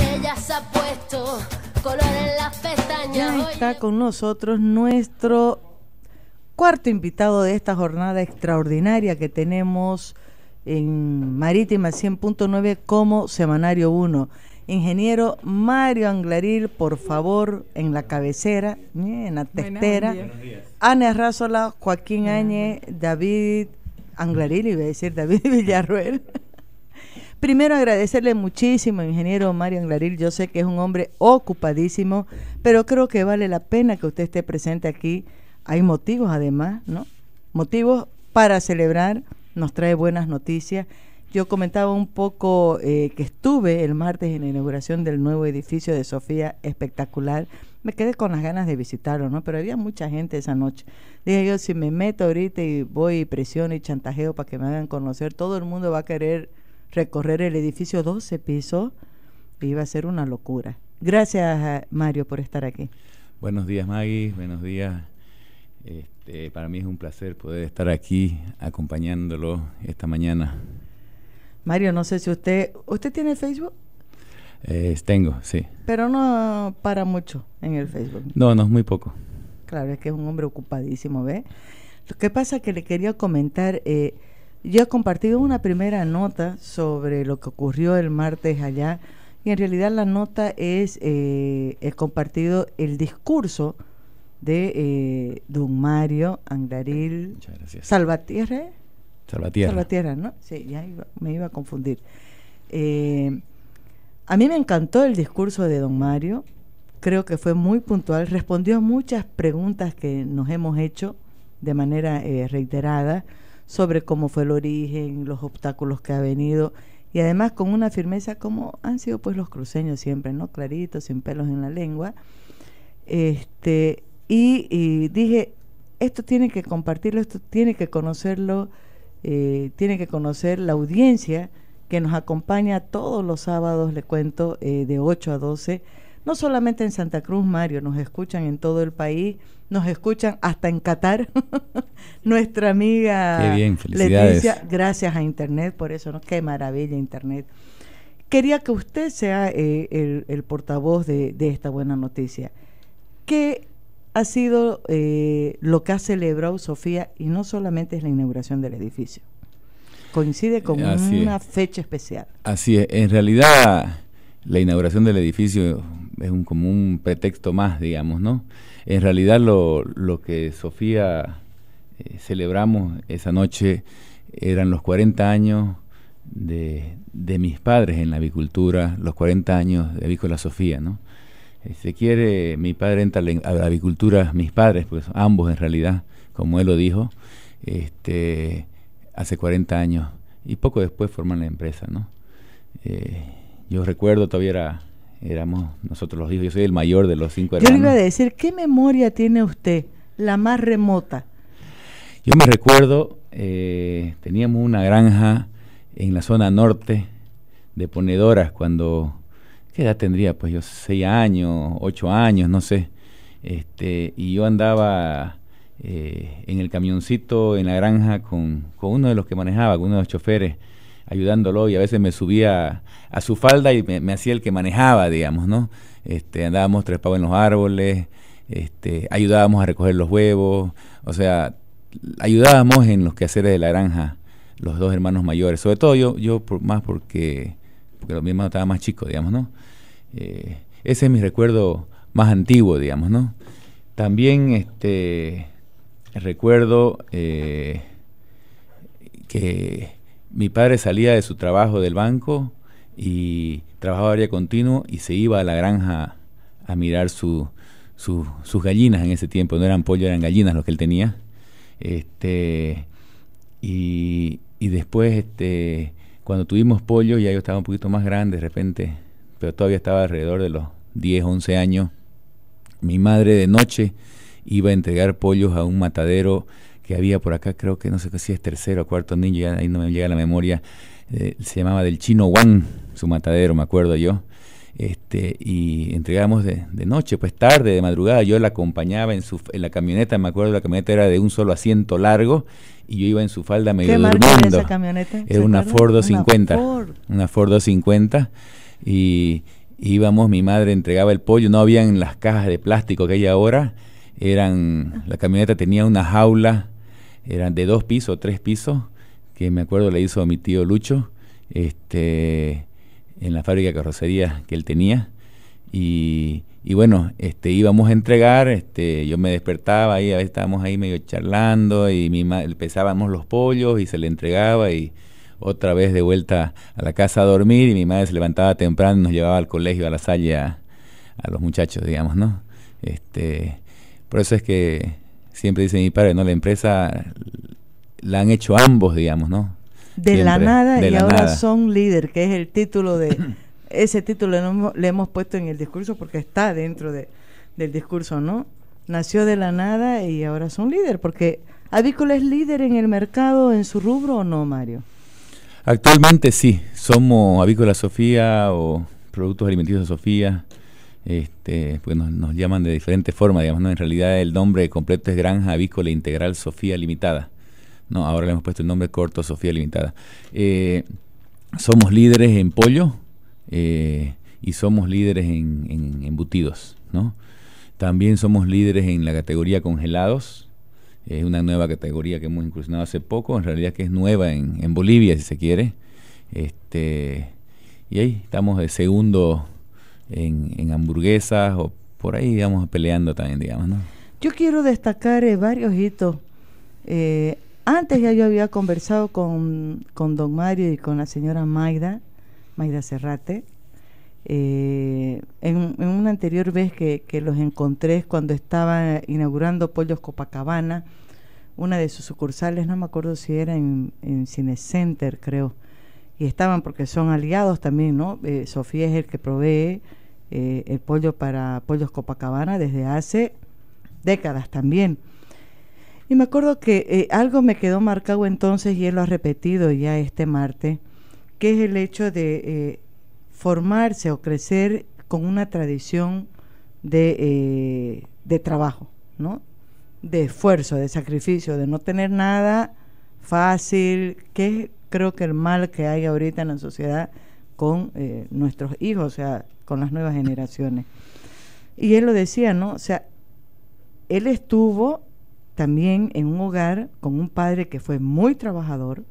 Ella se ha puesto color en las pestañas. Ya está con nosotros nuestro cuarto invitado de esta jornada extraordinaria que tenemos en Marítima 100.9 como Semanario 1. Ingeniero Mario Anglaril, por favor, en la cabecera, eh, en la testera. Ana Rázola, Joaquín Áñez, David Anglaril, iba a decir David Villarruel. Primero agradecerle muchísimo, ingeniero Mario Anglaril, Yo sé que es un hombre ocupadísimo, pero creo que vale la pena que usted esté presente aquí. Hay motivos además, ¿no? Motivos para celebrar, nos trae buenas noticias. Yo comentaba un poco eh, que estuve el martes en la inauguración del nuevo edificio de Sofía, espectacular. Me quedé con las ganas de visitarlo, ¿no? Pero había mucha gente esa noche. Dije yo, si me meto ahorita y voy y presiono y chantajeo para que me hagan conocer, todo el mundo va a querer recorrer el edificio 12 pisos iba a ser una locura. Gracias, eh, Mario, por estar aquí. Buenos días, Maggie. Buenos días. Este, para mí es un placer poder estar aquí acompañándolo esta mañana. Mario, no sé si usted... ¿Usted tiene Facebook? Eh, tengo, sí. Pero no para mucho en el Facebook. No, no, es muy poco. Claro, es que es un hombre ocupadísimo, ¿ve? Lo que pasa que le quería comentar... Eh, yo he compartido una primera nota sobre lo que ocurrió el martes allá y en realidad la nota es eh, he compartido el discurso de eh, don Mario Angaril Salvatierra. Salvatierra. Salvatierra, ¿no? Sí, ya me iba a confundir. Eh, a mí me encantó el discurso de don Mario, creo que fue muy puntual, respondió a muchas preguntas que nos hemos hecho de manera eh, reiterada sobre cómo fue el origen, los obstáculos que ha venido y además con una firmeza como han sido pues los cruceños siempre, ¿no? Claritos, sin pelos en la lengua. Este, y, dije, esto tiene que compartirlo, esto tiene que conocerlo, eh, tiene que conocer la audiencia que nos acompaña todos los sábados, le cuento, eh, de 8 a 12, no solamente en Santa Cruz, Mario, nos escuchan en todo el país, nos escuchan hasta en Qatar. Nuestra amiga Leticia, gracias a Internet, por eso, ¿no? qué maravilla Internet. Quería que usted sea eh, el, portavoz de, esta buena noticia. ¿Qué ha sido eh, lo que ha celebrado Sofía y no solamente es la inauguración del edificio? Coincide con eh, una fecha especial. Así es, en realidad la inauguración del edificio es un, como un pretexto más, digamos, ¿no? En realidad lo, que Sofía eh, celebramos esa noche eran los 40 años de, mis padres en la avicultura, los 40 años de Avícola Sofía, ¿no? Eh, se quiere, mi padre entra a la avicultura, mis padres, pues ambos en realidad, como él lo dijo, este, hace 40 años y poco después forman la empresa, ¿no? Eh, yo recuerdo todavía éramos nosotros los hijos, yo soy el mayor de los cinco hermanos. Yo le iba a decir, ¿qué memoria tiene usted, la más remota? Yo me recuerdo, eh, teníamos una granja en la zona norte de Ponedoras cuando, ¿qué edad tendría? Pues yo seis años, ocho años, no sé. Este, y yo andaba eh, en el camioncito, en la granja, con, con uno de los que manejaba, con uno de los choferes ayudándolo y a veces me subía a su falda y me, hacía el que manejaba, digamos, ¿no? Este, andábamos trepados en los árboles, este, ayudábamos a recoger los huevos, o sea, ayudábamos en los quehaceres de la granja, los dos hermanos mayores, sobre todo yo, yo más porque, porque mi hermano estaba más chico, digamos, ¿no? Eh, ese es mi recuerdo más antiguo, digamos, ¿no? También este, recuerdo eh, que mi padre salía de su trabajo del banco y trabajaba día continuo y se iba a la granja a mirar sus gallinas en ese tiempo. No eran pollo, eran gallinas lo que él tenía. Este, y, y después, este, cuando tuvimos pollo, ya yo estaba un poquito más grande de repente, pero todavía estaba alrededor de los 10, 11 años. Mi madre de noche iba a entregar pollos a un matadero que había por acá, creo que no sé si es tercero o cuarto niño, ahí no me llega la memoria, eh, se llamaba del chino Juan, su matadero, me acuerdo yo. Este, y entregábamos de, noche, pues tarde, de madrugada, yo la acompañaba en, su, la camioneta, me acuerdo, la camioneta era de un solo asiento largo y yo iba en su falda medio durmiendo. era camioneta? una Ford 250. Una Ford, 50 250 y íbamos, mi madre entregaba el pollo, no habían las cajas de plástico que hay ahora, eran, la camioneta tenía una jaula eran de dos pisos, tres pisos, que me acuerdo le hizo mi tío Lucho, este, en la fábrica de carrocería que él tenía. Y, bueno, este, íbamos a entregar, este, yo me despertaba ahí, a veces estábamos ahí medio charlando y mi pesábamos los pollos y se le entregaba y otra vez de vuelta a la casa a dormir y mi madre se levantaba temprano y nos llevaba al colegio, a la salle, a, a los muchachos, digamos, ¿no? Este, por eso es que siempre dice mi padre, ¿no? La empresa la han hecho ambos, digamos, ¿no? De la nada y ahora son líder, que es el título de... ese título le hemos, puesto en el discurso porque está dentro del discurso, ¿no? Nació de la nada y ahora son líder, porque Avícola es líder en el mercado, en su rubro o no, Mario? Actualmente sí, somos Avícola Sofía o Productos Alimenticios de Sofía, este, pues nos, llaman de diferentes formas, digamos, ¿no? en realidad el nombre completo es Granja Avícola Integral Sofía Limitada. No, ahora le hemos puesto el nombre corto Sofía Limitada. Eh, somos líderes en pollo eh, y somos líderes en, embutidos, ¿no? También somos líderes en la categoría congelados. Es una nueva categoría que hemos incursionado hace poco, en realidad que es nueva en, Bolivia, si se quiere. Este, y ahí estamos de segundo en, hamburguesas o por ahí digamos peleando también, digamos, ¿no? Yo quiero destacar eh, varios hitos. Eh, antes ya yo había conversado con, don Mario y con la señora Maida, Maida Serrate, eh, en, una anterior vez que, los encontré cuando estaba inaugurando Pollos Copacabana, una de sus sucursales, no me acuerdo si era en, en Cine creo, y estaban porque son aliados también, ¿no? Sofía es el que provee eh, el pollo para Pollos Copacabana desde hace décadas también. Y me acuerdo que eh, algo me quedó marcado entonces y él lo ha repetido ya este martes, que es el hecho de eh, formarse o crecer con una tradición de, trabajo, ¿no? de esfuerzo, de sacrificio, de no tener nada fácil, que es creo que el mal que hay ahorita en la sociedad con nuestros hijos. O sea, con las nuevas generaciones. Y él lo decía, ¿no? O sea, él estuvo también en un hogar con un padre que fue muy trabajador,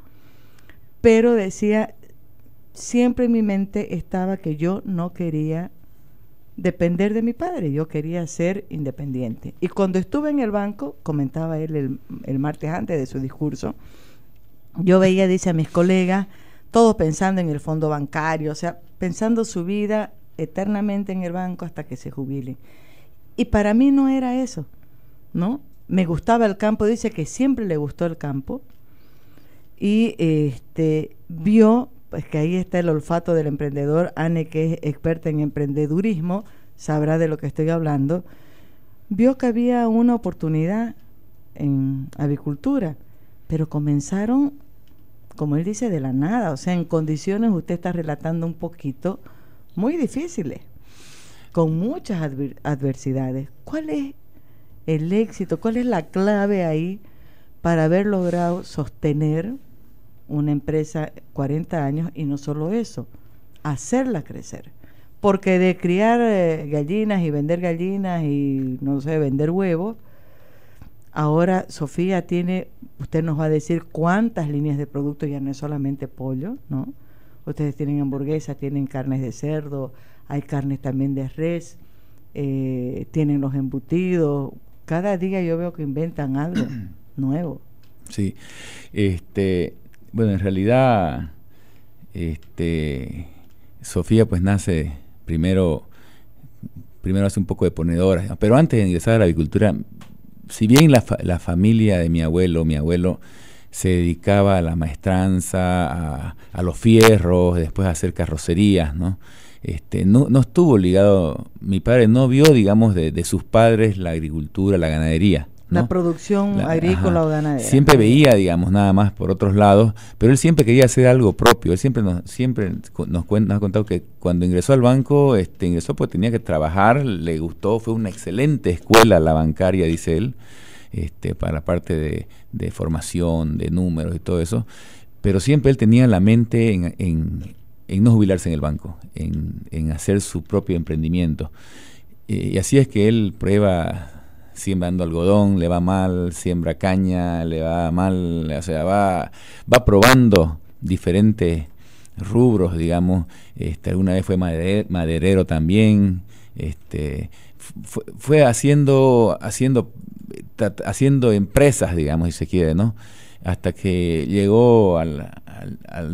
pero decía, siempre en mi mente estaba que yo no quería depender de mi padre, yo quería ser independiente. Y cuando estuve en el banco, comentaba él el, martes antes de su discurso, yo veía, dice a mis colegas, todos pensando en el fondo bancario, o sea, pensando su vida eternamente en el banco hasta que se jubile Y para mí no era eso, ¿no? Me gustaba el campo, dice que siempre le gustó el campo y este, vio, pues que ahí está el olfato del emprendedor, Anne que es experta en emprendedurismo, sabrá de lo que estoy hablando, vio que había una oportunidad en avicultura, pero comenzaron, como él dice, de la nada, o sea, en condiciones, usted está relatando un poquito, muy difíciles, con muchas adversidades. ¿Cuál es el éxito? ¿Cuál es la clave ahí para haber logrado sostener una empresa 40 años y no solo eso, hacerla crecer? Porque de criar eh, gallinas y vender gallinas y no sé, vender huevos, ahora Sofía tiene, usted nos va a decir cuántas líneas de productos, ya no es solamente pollo, ¿no? Ustedes tienen hamburguesas, tienen carnes de cerdo, hay carnes también de res, eh, tienen los embutidos. Cada día yo veo que inventan algo nuevo. Sí. Este, bueno, en realidad, este, Sofía pues nace primero, primero hace un poco de ponedora, pero antes de ingresar a la agricultura, si bien la, la familia de mi abuelo, mi abuelo, se dedicaba a la maestranza, a, los fierros, después a hacer carrocerías, ¿no? Este, no, no, estuvo ligado, mi padre no vio, digamos, de, de sus padres la agricultura, la ganadería. La producción agrícola o ganadera. Siempre veía, digamos, nada más por otros lados, pero él siempre quería hacer algo propio. Él siempre nos, siempre nos, cuenta, ha contado que cuando ingresó al banco, este, ingresó porque tenía que trabajar, le gustó, fue una excelente escuela la bancaria, dice él. Este, para la parte de, formación, de números y todo eso, pero siempre él tenía la mente en, no jubilarse en el banco, en, hacer su propio emprendimiento. Y, así es que él prueba siembrando algodón, le va mal, siembra caña, le va mal, o sea, va, va probando diferentes rubros, digamos, este, alguna vez fue maderero también, este, fue, fue, haciendo, haciendo haciendo empresas, digamos, si se quiere, ¿no? Hasta que llegó al,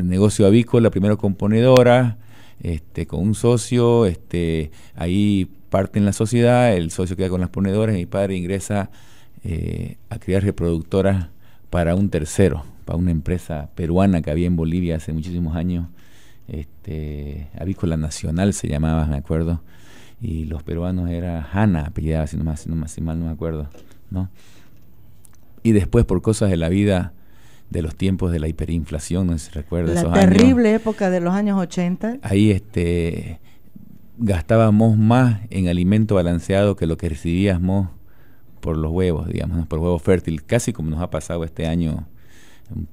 negocio avícola, primero con ponedora, este, con un socio, este, ahí en la sociedad, el socio queda con las ponedoras y mi padre ingresa eh, a criar reproductoras para un tercero, para una empresa peruana que había en Bolivia hace muchísimos años, este, Avícola Nacional se llamaba, me acuerdo, y los peruanos era Hanna, apellidaba, si, más, si, no más, mal no me acuerdo. Y después, por cosas de la vida, de los tiempos de la hiperinflación, no se recuerda la terrible época de los años 80. Ahí este, gastábamos más en alimento balanceado que lo que recibíamos por los huevos, digamos, por huevos fértiles, casi como nos ha pasado este año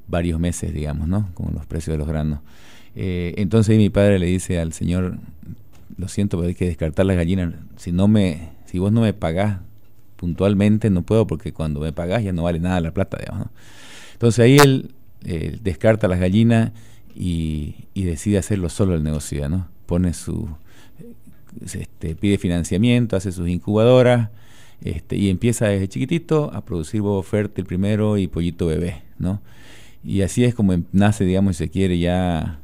varios meses, digamos, ¿no? Con los precios de los granos. Eh, entonces mi padre le dice al señor, lo siento, pero hay que descartar las gallinas. Si no me, si vos no me pagás puntualmente no puedo porque cuando me pagas ya no vale nada la plata, digamos, ¿no? Entonces ahí él descarta las gallinas y, decide hacerlo solo el negocio, ¿no? Pone su, eh, este, pide financiamiento, hace sus incubadoras este, y empieza desde chiquitito a producir bobo fértil primero y pollito bebé, ¿no? Y así es como em, nace, digamos, y se quiere, ya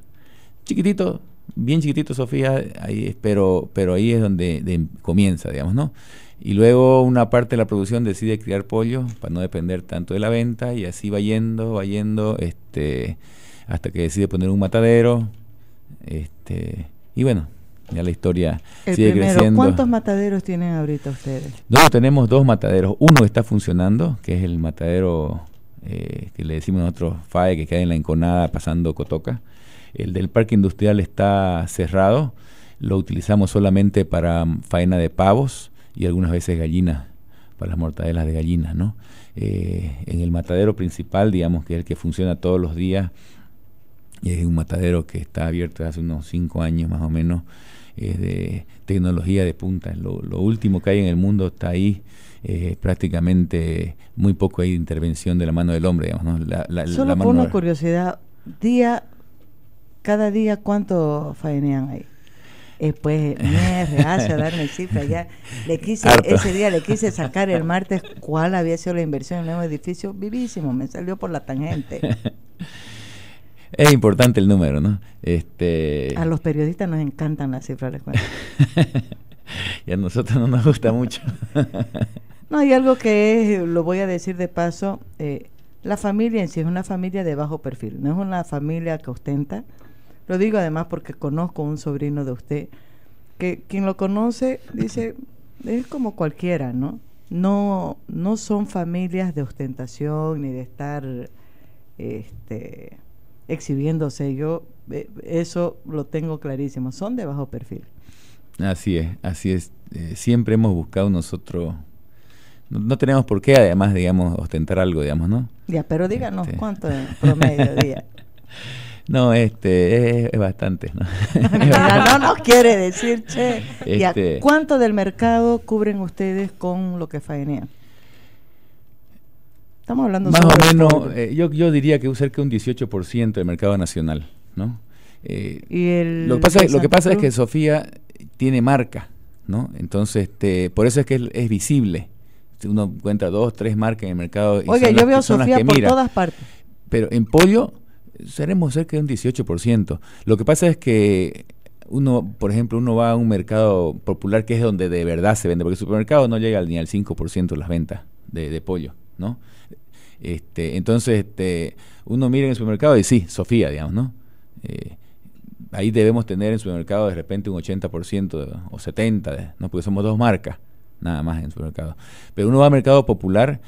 chiquitito, bien chiquitito Sofía, ahí, pero, pero ahí es donde comienza, digamos, ¿no? Y luego una parte de la producción decide criar pollo para no depender tanto de la venta y así va yendo, va yendo, este, hasta que decide poner un matadero. Este, y bueno, ya la historia sigue creciendo. ¿Cuántos mataderos tienen ahorita ustedes? No, tenemos dos mataderos. Uno está funcionando, que es el matadero eh, que le decimos nosotros FAE, que queda en la enconada pasando Cotoca. El del parque industrial está cerrado, lo utilizamos solamente para faena de pavos y algunas veces gallinas para las mortadelas de gallinas, ¿no? Eh, en el matadero principal, digamos que es el que funciona todos los días, y es un matadero que está abierto hace unos cinco años más o menos, es de tecnología de punta, lo, último que hay en el mundo está ahí, eh, prácticamente muy poco hay intervención de la mano del hombre, digamos, la, Solo por una curiosidad, día, cada día cuánto faenean ahí eh, pues me rehace a darme cifras Ya le ese día le quise sacar el martes cuál había sido la inversión en el nuevo edificio, vivísimo, me salió por la tangente. Es importante el número, ¿no? Este... A los periodistas nos encantan las cifras, y a nosotros no nos gusta mucho. no, hay algo que es, lo voy a decir de paso, eh, la familia en sí es una familia de bajo perfil, no es una familia que ostenta, lo digo además porque conozco un sobrino de usted que quien lo conoce dice, es como cualquiera, ¿no? No, no son familias de ostentación ni de estar este, exhibiéndose. Yo eh, eso lo tengo clarísimo. Son de bajo perfil. Así es, así es. Eh, siempre hemos buscado nosotros no, tenemos por qué, además, digamos, ostentar algo, digamos, ¿no? Ya, pero díganos este. cuánto en promedio día. No, este, es, bastante. ¿no? no nos quiere decir, che. Este, cuánto del mercado cubren ustedes con lo que faenean? Estamos hablando Más o menos, eh, yo, diría que cerca de un 18% del mercado nacional, ¿no? Eh, ¿Y lo que pasa, es que Sofía tiene marca, ¿no? Entonces, este, por eso es que es, visible. Uno encuentra dos, tres marcas en el mercado. oye yo veo Sofía por todas partes. Pero en pollo seremos cerca de un 18%. Lo que pasa es que uno, por ejemplo, uno va a un mercado popular que es donde de verdad se vende, porque el supermercado no llega ni al 5% de las ventas de, pollo, ¿no? Este, entonces, este, uno mira en el supermercado y sí, Sofía, digamos, ¿no? Eh, ahí debemos tener en el supermercado de repente un 80% o 70%, ¿no? Porque somos dos marcas, nada más en el supermercado. Pero uno va al mercado popular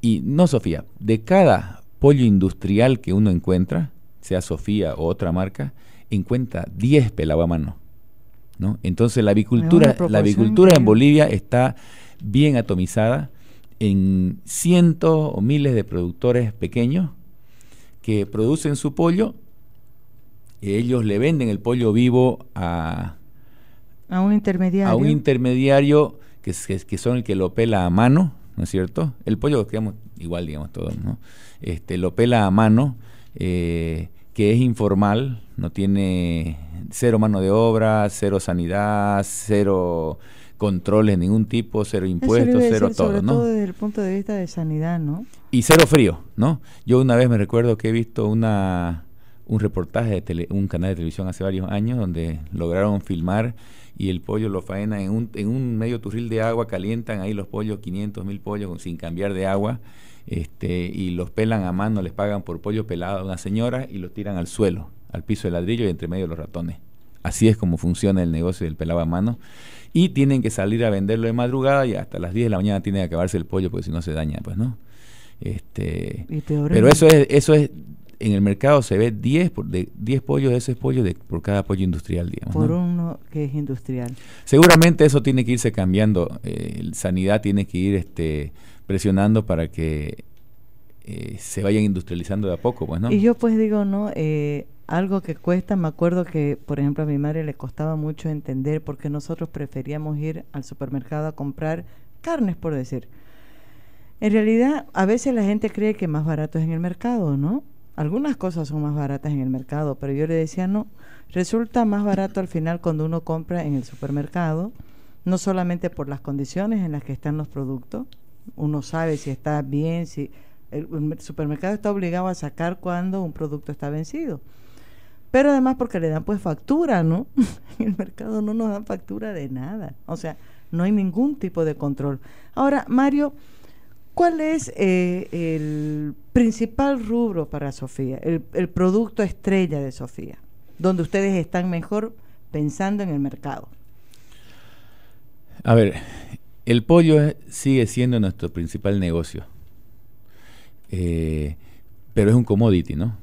y, no, Sofía, de cada pollo industrial que uno encuentra, sea Sofía o otra marca, encuentra 10 mano, ¿no? Entonces la avicultura, la avicultura en Bolivia está bien atomizada en cientos o miles de productores pequeños que producen su pollo, y ellos le venden el pollo vivo a, a un intermediario. A un intermediario que, son el que lo pela a mano, ¿no es cierto? El pollo, quedamos igual digamos todos, ¿no? este, lo pela a mano, eh, que es informal, no tiene cero mano de obra, cero sanidad, cero controles de ningún tipo, cero impuestos, cero todo, sobre ¿no? Todo desde el punto de vista de sanidad, ¿no? Y cero frío, ¿no? Yo una vez me recuerdo que he visto una un reportaje de un canal de televisión hace varios años donde lograron filmar y el pollo lo faena en un, en un medio turril de agua, calientan ahí los pollos, 500 mil pollos sin cambiar de agua este, y los pelan a mano, les pagan por pollo pelado a una señora y los tiran al suelo, al piso de ladrillo y entre medio de los ratones. Así es como funciona el negocio del pelado a mano. Y tienen que salir a venderlo de madrugada y hasta las 10 de la mañana tiene que acabarse el pollo porque si no se daña, pues no. Este, pero eso es, eso es, en el mercado se ve 10 por, 10 pollos de esos pollos de, por cada pollo industrial, digamos. Por uno que es industrial. Seguramente eso tiene que irse cambiando. Eh, sanidad tiene que ir este, presionando para que eh, se vayan industrializando de a poco, pues, ¿no? Y yo pues digo, ¿no? Eh, algo que cuesta, me acuerdo que, por ejemplo, a mi madre le costaba mucho entender porque nosotros preferíamos ir al supermercado a comprar carnes, por decir. En realidad, a veces la gente cree que más barato es en el mercado, ¿no? Algunas cosas son más baratas en el mercado, pero yo le decía, no, resulta más barato al final cuando uno compra en el supermercado, no solamente por las condiciones en las que están los productos, uno sabe si está bien, si el, supermercado está obligado a sacar cuando un producto está vencido. Pero además porque le dan pues factura, ¿no? el mercado no nos da factura de nada. O sea, no hay ningún tipo de control. Ahora, Mario, ¿cuál es eh, el principal rubro para Sofía? El, el producto estrella de Sofía, donde ustedes están mejor pensando en el mercado. A ver, el pollo sigue siendo nuestro principal negocio. Eh, pero es un commodity, ¿no?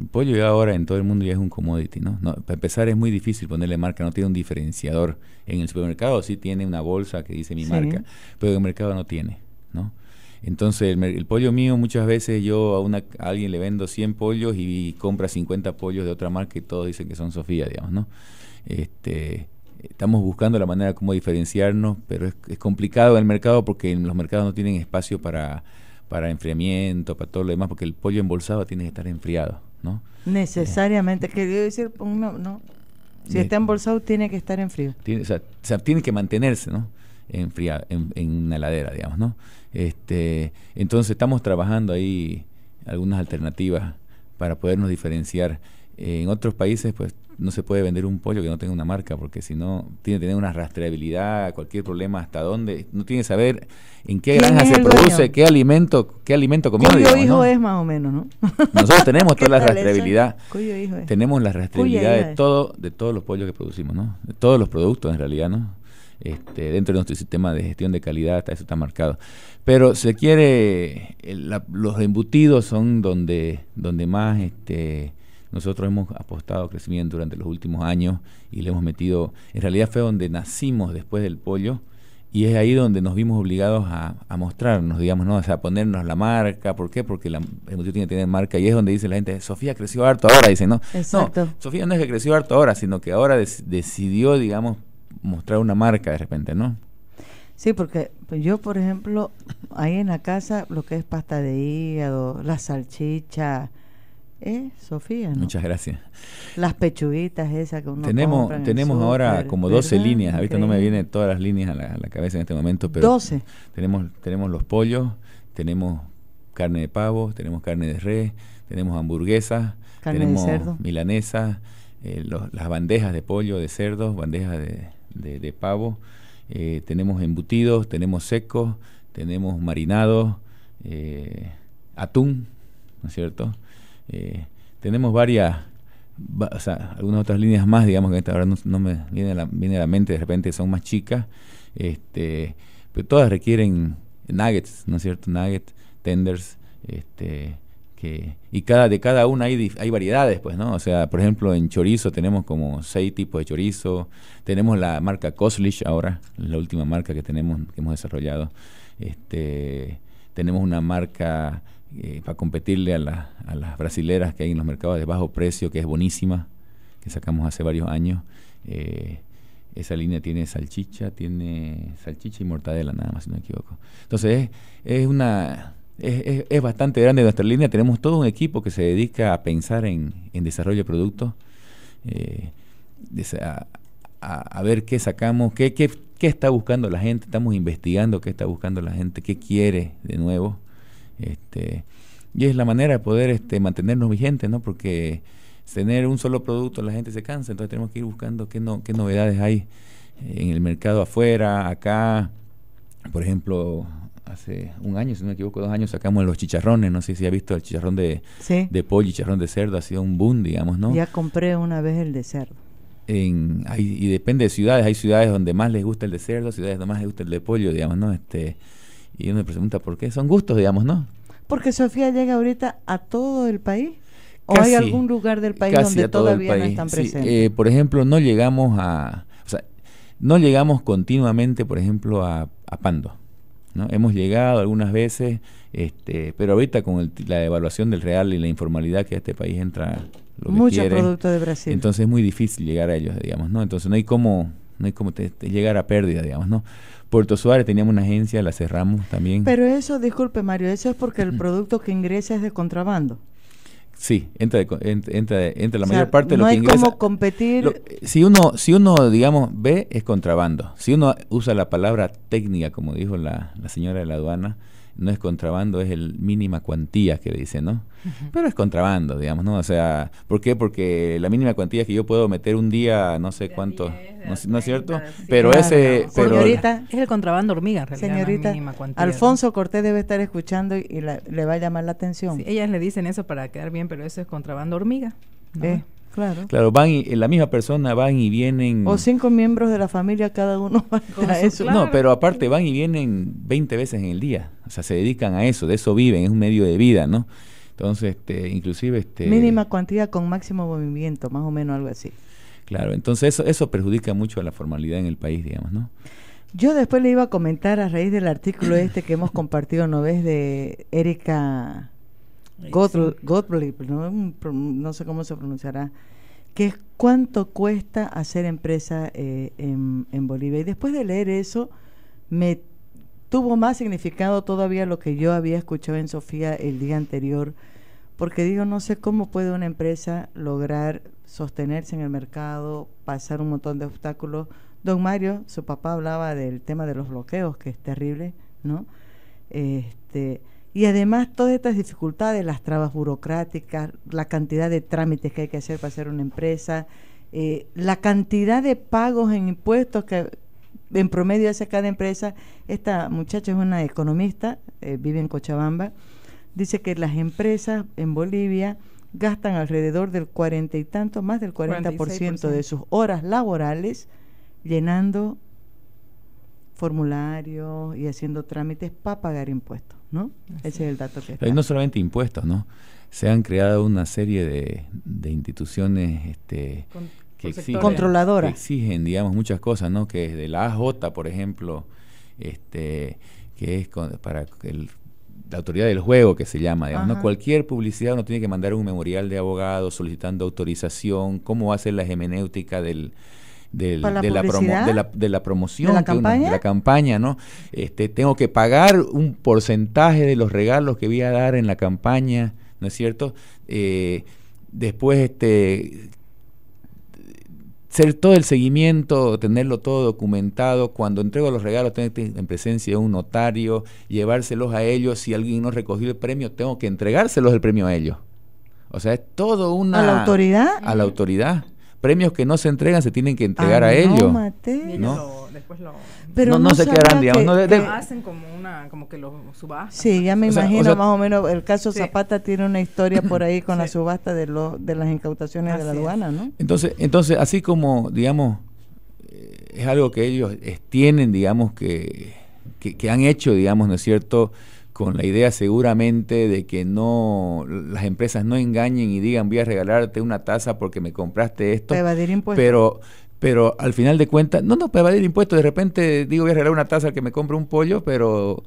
El pollo ya ahora en todo el mundo ya es un commodity, ¿no? Para empezar es muy difícil ponerle marca, no tiene un diferenciador. En el supermercado sí tiene una bolsa que dice mi marca, pero en el mercado no tiene, ¿no? Entonces el, pollo mío muchas veces yo a, una, alguien le vendo 100 pollos y, compra 50 pollos de otra marca y todos dicen que son Sofía, digamos, ¿no? Este, estamos buscando la manera como diferenciarnos, pero es, complicado en el mercado porque los mercados no tienen espacio para, para enfriamiento, para todo lo demás, porque el pollo embolsado tiene que estar enfriado, ¿no? Necesariamente, eh, quería decir, no, no. Si está embolsado tiene que estar en frío. Tiene, o, sea, tiene que mantenerse, ¿no? En, en, una heladera, digamos, ¿no? Este, entonces estamos trabajando ahí algunas alternativas para podernos diferenciar. en otros países, pues no se puede vender un pollo que no tenga una marca, porque si no, tiene que tener una rastreabilidad, cualquier problema, hasta dónde, no tiene que saber en qué granja se produce, qué alimento, qué alimento comió. Cuyo hijo es más o menos, ¿no? Nosotros tenemos toda la rastreabilidad. Cuyo hijo es. Tenemos la rastreabilidad de, todo, de todos los pollos que producimos, ¿no? De todos los productos en realidad, ¿no? Este, dentro de nuestro sistema de gestión de calidad, eso está marcado. Pero se quiere, los embutidos son donde, donde más este, nosotros hemos apostado crecimiento durante los últimos años y le hemos metido, en realidad fue donde nacimos después del pollo y es ahí donde nos vimos obligados a, mostrarnos, digamos, ¿no? a ponernos la marca, ¿por qué? Porque la, el tiene que tener marca y es donde dice la gente, Sofía creció harto ahora, dicen, ¿no? Exacto. Sofía no es que creció harto ahora, sino que ahora decidió, digamos, mostrar una marca de repente, ¿no? Sí, porque pues, yo, por ejemplo, ahí en la casa, lo que es pasta de hígado, la salchicha, eh, Sofía, Muchas gracias. Las pechuguitas esas que uno Tenemos, tenemos ahora como 12 líneas, ahorita no me vienen todas las líneas a la, cabeza en este momento, pero 12. Tenemos, tenemos los pollos, tenemos carne de pavo, tenemos carne de res, tenemos hamburguesas, carne tenemos de cerdo. milanesa, eh, las bandejas de pollo, de cerdos, bandejas de, pavo, eh, tenemos embutidos, tenemos secos, tenemos marinados, atún, ¿no es cierto? Eh, tenemos varias, algunas otras líneas más, digamos, que ahora no, me viene a, la, viene la, mente, de repente son más chicas, este, pero todas requieren nuggets, ¿no es cierto? Nuggets, tenders, este, que, y cada, de cada una hay, hay variedades, pues, ¿no? O sea, por ejemplo, en chorizo tenemos como seis tipos de chorizo, tenemos la marca Coslish ahora, la última marca que tenemos, que hemos desarrollado, este, tenemos una marca eh, para competirle a, las brasileras que hay en los mercados de bajo precio, que es buenísima, que sacamos hace varios años. Eh, esa línea tiene salchicha, tiene salchicha y mortadela, nada más, si no me equivoco. Entonces, es, es una. Es, es, bastante grande nuestra línea. Tenemos todo un equipo que se dedica a pensar en, desarrollo de productos, eh, a, ver qué sacamos, qué, qué está buscando la gente. Estamos investigando qué está buscando la gente, qué quiere de nuevo. Este, y es la manera de poder este, mantenernos vigentes, ¿no? Porque tener un solo producto la gente se cansa, entonces tenemos que ir buscando qué, no, qué novedades hay en el mercado afuera, acá. Por ejemplo, hace un año, si no me equivoco, dos años sacamos los chicharrones, no sé si ha visto el chicharrón de, de pollo, chicharrón de cerdo, ha sido un boom, digamos, ¿no? Ya compré una vez el de cerdo. En, y depende de ciudades, hay ciudades donde más les gusta el de cerdo, ciudades donde más les gusta el de pollo, digamos, ¿no? Este, y uno pregunta por qué. Son gustos, digamos, ¿no? Porque Sofía llega ahorita a todo el país. ¿O hay algún lugar del país donde todavía no están eh, presentes? por ejemplo, no llegamos a. O sea, no llegamos continuamente, por ejemplo, a, a Pando. ¿no? Hemos llegado algunas veces, este, pero ahorita con la devaluación del real y la informalidad que a este país entra lo Mucho de Brasil. Entonces es muy difícil llegar a ellos, digamos, ¿no? Entonces no hay como no hay llegar a pérdida, digamos, ¿no? Puerto Suárez teníamos una agencia, la cerramos también. Pero eso, disculpe Mario, eso es porque el producto que ingresa es de contrabando. Sí, entra, entra, entra la mayor parte de lo que ingresa. No hay como competir. si uno, si uno, digamos, ve, es contrabando. Si uno usa la palabra técnica, como dijo la, la señora de la aduana, no es contrabando, es el mínima cuantía que dice, ¿no? Pero es contrabando, digamos, ¿no? O sea, ¿por qué? Porque la mínima cuantía que yo puedo meter un día, no sé cuánto, no, es cierto? Pero ese... señorita, es el contrabando hormiga, en Señorita, cuantía, Alfonso Cortés debe estar escuchando y le va a llamar la atención. ellas le dicen eso para quedar bien, pero eso es contrabando hormiga. Eh, Claro. van y, eh, la misma persona van y vienen. O cinco miembros de la familia, cada uno a eso. No, pero aparte van y vienen 20 veces en el día. O sea, se dedican a eso, de eso viven, es un medio de vida, ¿no? Entonces, este, inclusive... Este, Mínima cantidad con máximo movimiento, más o menos algo así. Claro, entonces eso, eso perjudica mucho a la formalidad en el país, digamos, ¿no? Yo después le iba a comentar a raíz del artículo este que hemos compartido, ¿no ves? De Erika Gottlieb, ¿no? sé cómo se pronunciará, que es cuánto cuesta hacer empresa eh, en, Bolivia. Y después de leer eso, me tuvo más significado todavía lo que yo había escuchado en Sofía el día anterior, porque digo, no sé cómo puede una empresa lograr sostenerse en el mercado, pasar un montón de obstáculos. Don Mario, su papá hablaba del tema de los bloqueos, que es terrible, ¿no? Este, y además todas estas dificultades, las trabas burocráticas, la cantidad de trámites que hay que hacer para hacer una empresa, eh, la cantidad de pagos en impuestos que en promedio hace cada empresa. Esta muchacha es una economista, eh, vive en Cochabamba, dice que las empresas en Bolivia gastan alrededor del cuarenta y tanto, más del 40% ciento de sus horas laborales llenando formularios y haciendo trámites para pagar impuestos. ¿no? Ese es el dato que... Está. no solamente impuestos, ¿no? Se han creado una serie de, instituciones este, controladoras. que exigen, digamos, muchas cosas, ¿no? Que de la AJ, por ejemplo, este, que es para el la autoridad del juego que se llama, digamos, ¿no? cualquier publicidad uno tiene que mandar un memorial de abogado solicitando autorización, cómo va a ser la hemenéutica del, de, la de, la, promoción, ¿De la, campaña? ¿no? Este, tengo que pagar un porcentaje de los regalos que voy a dar en la campaña, ¿no es cierto? Eh, después, este, ser todo el seguimiento, tenerlo todo documentado, cuando entrego los regalos, tener en presencia de un notario, llevárselos a ellos, si alguien no recogió el premio, tengo que entregárselos el premio a ellos. O sea, es todo una... ¿A la autoridad? A la autoridad premios que no se entregan se tienen que entregar ah, a ellos. ¿no? después lo, Pero no, se quedarán, digamos. no, hacen como una, como que lo subastan. Sí, ya me imagino más o menos. El caso Zapata tiene una historia por ahí con la subasta de, los de las incautaciones de la aduana, ¿no? Entonces, entonces, así como, digamos, eh, es algo que ellos tienen, digamos, que, que han hecho, digamos, ¿no es cierto?, con la idea seguramente de que no las empresas no engañen y digan voy a regalarte una taza porque me compraste esto. evadir impuestos. Pero, pero al final de cuentas, no, no, para evadir impuestos. De repente digo voy a regalar una taza al que me compre un pollo, pero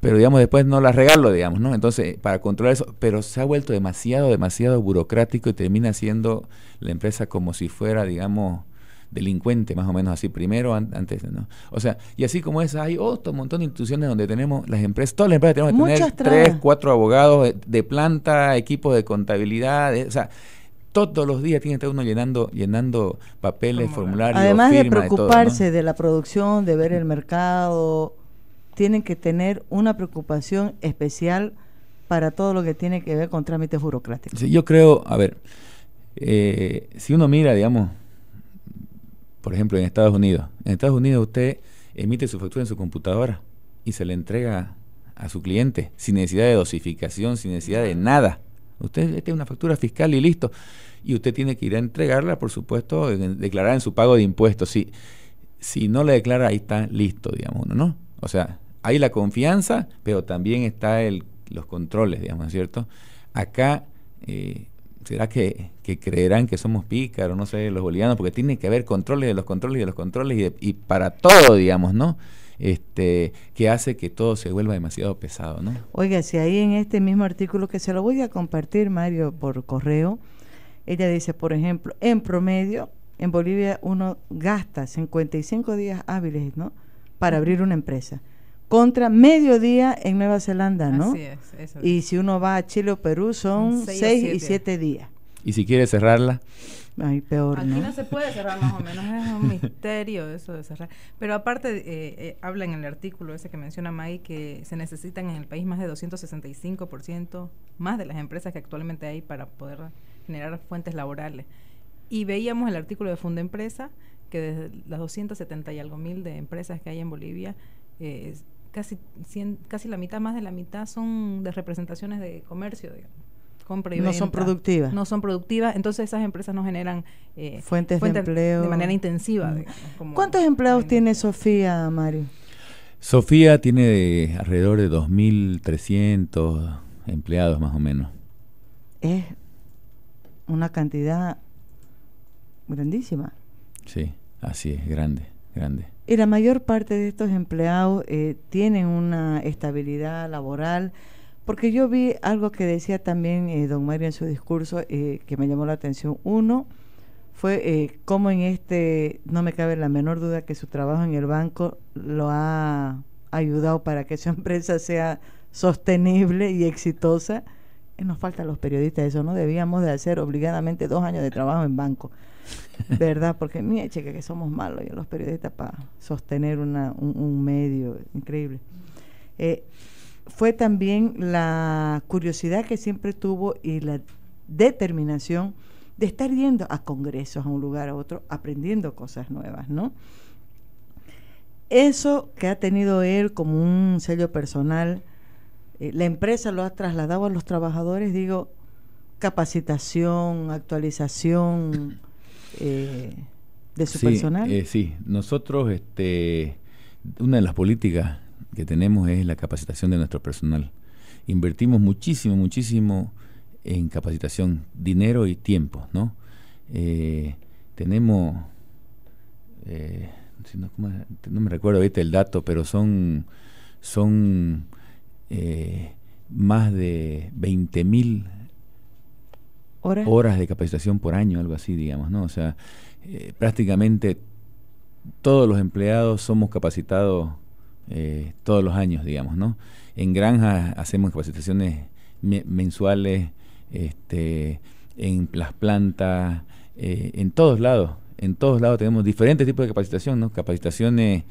pero digamos después no la regalo, digamos, ¿no? Entonces, para controlar eso, pero se ha vuelto demasiado, demasiado burocrático y termina siendo la empresa como si fuera, digamos, delincuente, más o menos así, primero, antes, ¿no? O sea, y así como es, hay otro montón de instituciones donde tenemos las empresas, todas las empresas tenemos que tener tres, cuatro abogados de, planta, equipos de contabilidad, o sea, todos los días tiene que estar uno llenando, llenando papeles, formularios. Además de preocuparse de, la producción, de ver el mercado, tienen que tener una preocupación especial para todo lo que tiene que ver con trámites burocráticos. yo creo, a ver, eh, si uno mira, digamos, por ejemplo, en Estados Unidos. En Estados Unidos usted emite su factura en su computadora y se le entrega a su cliente sin necesidad de dosificación, sin necesidad de nada. Usted tiene este una factura fiscal y listo. Y usted tiene que ir a entregarla, por supuesto, declarar en su pago de impuestos. Si, si no la declara, ahí está listo, digamos, uno, ¿no? O sea, hay la confianza, pero también está el, los controles, digamos, ¿cierto? Acá eh, ¿Será que, creerán que somos pícaros, no sé, los bolivianos? Porque tiene que haber controles de los controles y de los controles y, para todo, digamos, ¿no? Este, que hace que todo se vuelva demasiado pesado, ¿no? Oiga, si ahí en este mismo artículo que se lo voy a compartir, Mario, por correo, ella dice, por ejemplo, en promedio, en Bolivia uno gasta 55 días hábiles, ¿no? Para abrir una empresa contra mediodía en Nueva Zelanda, ¿no? Así es, eso es. Y si uno va a Chile o Perú son seis y siete días. ¿Y si quiere cerrarla? Ay, peor, Aquí ¿no? se puede cerrar más o menos, es un misterio eso de cerrar. Pero aparte, eh, eh habla en el artículo ese que menciona Maggie que se necesitan en el país más de 265% más de las empresas que actualmente hay para poder generar fuentes laborales. Y veíamos el artículo de Funda Empresa que de las 270 y algo mil de empresas que hay en Bolivia, eh, casi, casi la mitad, más de la mitad son de representaciones de comercio, de Compra y no son productivas. No son productivas, entonces esas empresas no generan eh, fuentes, de empleo. De manera intensiva. Mm. ¿Cuántos empleados tiene Sofía, Mario? Sofía tiene de alrededor de 2.300 empleados más o menos. Es una cantidad grandísima. Sí, así es, grande, grande y la mayor parte de estos empleados eh, tienen una estabilidad laboral, porque yo vi algo que decía también eh, don Mario en su discurso eh, que me llamó la atención. Uno fue cómo en este, no me cabe la menor duda que su trabajo en el banco lo ha ayudado para que su empresa sea sostenible y exitosa. Nos faltan los periodistas, eso no debíamos de hacer obligadamente dos años de trabajo en banco. ¿verdad? Porque mire cheque, que somos malos los periodistas para sostener un, medio increíble. Eh, fue también la curiosidad que siempre tuvo y la determinación de estar yendo a congresos, a un lugar, a otro, aprendiendo cosas nuevas, ¿no? Eso que ha tenido él como un sello personal, eh, la empresa lo ha trasladado a los trabajadores, digo, capacitación, actualización, eh, de su personal? Eh, sí, nosotros, este, una de las políticas que tenemos es la capacitación de nuestro personal. Invertimos muchísimo, muchísimo en capacitación, dinero y tiempo, ¿no? Eh, tenemos, no, me recuerdo ahorita el dato, pero son, son más de 20 mil ¿Horas? de capacitación por año, algo así, digamos, ¿no? O sea, eh, prácticamente todos los empleados somos capacitados eh, todos los años, digamos, ¿no? En granjas hacemos capacitaciones mensuales, este, en las plantas, eh, en todos lados, en todos lados tenemos diferentes tipos de capacitación, ¿no? Capacitaciones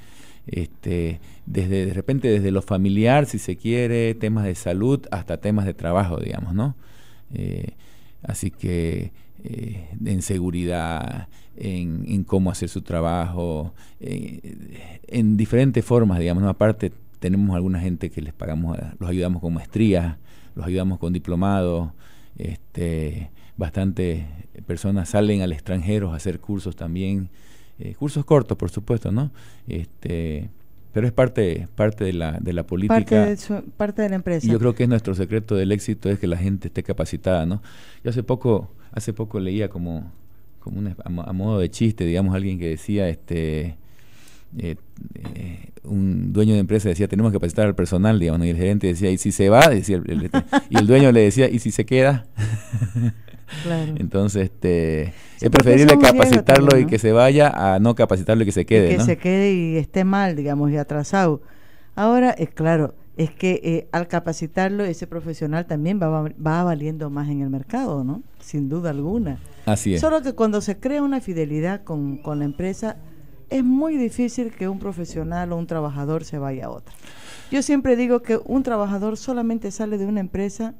este, desde de repente desde lo familiar, si se quiere, temas de salud, hasta temas de trabajo, digamos, ¿no? Así que eh, en seguridad, en, cómo hacer su trabajo, eh, en diferentes formas, digamos. Aparte, tenemos alguna gente que les pagamos, los ayudamos con maestrías, los ayudamos con diplomados, este, bastante personas salen al extranjero a hacer cursos también, eh, cursos cortos, por supuesto, ¿no? Este, pero es parte, parte de, la, de la política. Parte de, la empresa. Y yo creo que es nuestro secreto del éxito es que la gente esté capacitada, ¿no? Yo hace poco, hace poco leía como, como a, modo de chiste, digamos, alguien que decía, este, eh, eh, un dueño de empresa decía, tenemos que capacitar al personal, digamos, y el gerente decía, ¿y si se va? Decía el, y el dueño le decía, ¿y si se queda? Entonces, este, es preferible capacitarlo y que se vaya a no capacitarlo y que se quede. que se quede y esté mal, digamos, y atrasado. Ahora, es eh, claro, es que eh, al capacitarlo, ese profesional también va, va, valiendo más en el mercado, ¿no? Sin duda alguna. Así es. Solo que cuando se crea una fidelidad con, con la empresa, es muy difícil que un profesional o un trabajador se vaya a otra. Yo siempre digo que un trabajador solamente sale de una empresa